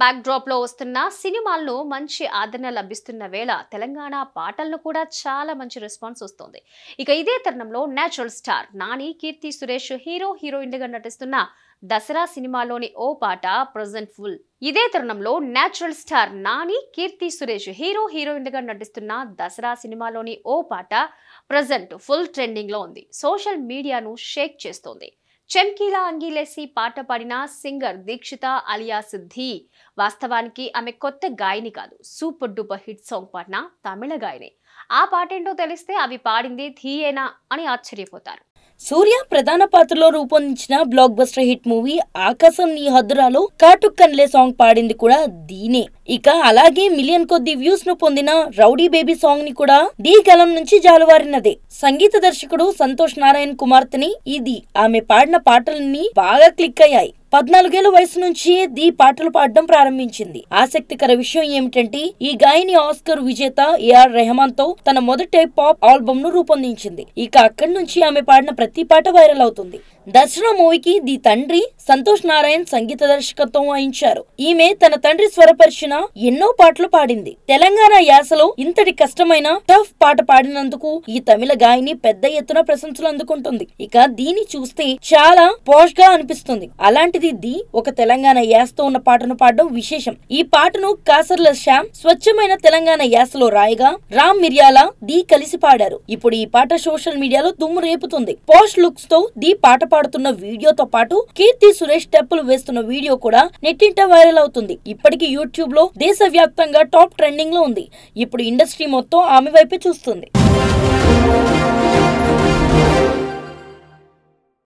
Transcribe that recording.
back drop లో వస్తున్న సినిమాల్లో మంచి ఆదరణ లభిస్తున్న వేళ తెలంగాణ పాటలను కూడా చాలా మంచి రెస్పాన్స్ వస్తుంది ఇక ఇదే తరుణంలో natural star Nani Keerthy Suresh hero హీరోయిన్లుగా నటిస్తున్న దసరా సినిమాలోని ఓ పాట ప్రజెంట్ ఫుల్ ఇదే తరుణంలో natural star Nani Keerthy Suresh hero హీరోయిన్లుగా నటిస్తున్న దసరా సినిమాలోని ఓ పాట ప్రజెంట్ ఫుల్ ట్రెండింగ్లో ఉంది సోషల్ మీడియాను షేక్ చేస్తోంది చెంకీలా అంగీలేసి పాట పాడిన సింగర్ దీక్షిత అలియా ధీ వాస్తవానికి ఆమె కొత్త గాయని కాదు సూపర్ డూపర్ హిట్ సాంగ్ పాడిన తమిళ గాయని ఆ పాటేంటో తెలిస్తే అవి పాడింది థీయేనా అని ఆశ్చర్యపోతారు సూర్య ప్రధాన పాత్రలో రూపొందించిన బ్లాక్ బస్టర్ హిట్ మూవీ ఆకాశం నీ హద్దురాలో కాటుక్కన్లే సాంగ్ పాడింది కూడా దీనే ఇక అలాగే మిలియన్ కొద్ది వ్యూస్ ను పొందిన రౌడీ బేబీ సాంగ్ ని కూడా దీ గలం నుంచి జాలువారినదే సంగీత దర్శకుడు సంతోష్ నారాయణ్ కుమార్తెని ఇది ఆమె పాడిన పాటలన్నీ బాగా క్లిక్ అయ్యాయి పద్నాలుగేళ్ల వయసు నుంచి దీ పాటలు పాడడం ప్రారంభించింది ఆసక్తికర విషయం ఏమిటంటే ఈ గాయని ఆస్కర్ విజేత ఏఆర్ రెహమాన్ తో తన మొదటి పాప్ ఆల్బమ్ ను రూపొందించింది ఇక అక్కడి నుంచి ఆమె పాడిన ప్రతి పాట వైరల్ అవుతుంది దసరా మూవీకి ది తండ్రి సంతోష్ నారాయణ్ సంగీత దర్శకత్వం వహించారు ఈమె తన తండ్రి స్వరపరిచిన చేసిన ఎన్నో పాటలు పాడింది తెలంగాణ యాసలో ఇంతటి కష్టమైన టఫ్ పాట పాడినందుకు ఈ తమిళ గాయని పెద్ద ఎత్తున ప్రశంసలు అందుకుంటుంది ఇక దీని చూస్తే చాలా పోష్ గా అనిపిస్తుంది అలాంటిది ది ఒక తెలంగాణ యాసతో ఉన్న పాటను పాడడం విశేషం ఈ పాటను కాసర్ల శ్యామ్ స్వచ్ఛమైన తెలంగాణ యాసలో రాయగా రామ్ మిర్యాల ది కలిసి పాడారు ఇప్పుడు ఈ పాట సోషల్ మీడియాలో దుమ్ము రేపుతుంది పోష్ లుక్స్ తో ది పాట పాడుతున్న వీడియోతో పాటు కీర్తి సురేష్ టెప్పులు వేస్తున్న వీడియో కూడా నెట్టింట వైరల్ అవుతుంది ఇప్పటికీ యూట్యూబ్ లో దేశవ్యాప్తంగా టాప్ ట్రెండింగ్ లో ఉంది ఇప్పుడు ఇండస్ట్రీ మొత్తం ఆమె వైపే చూస్తుంది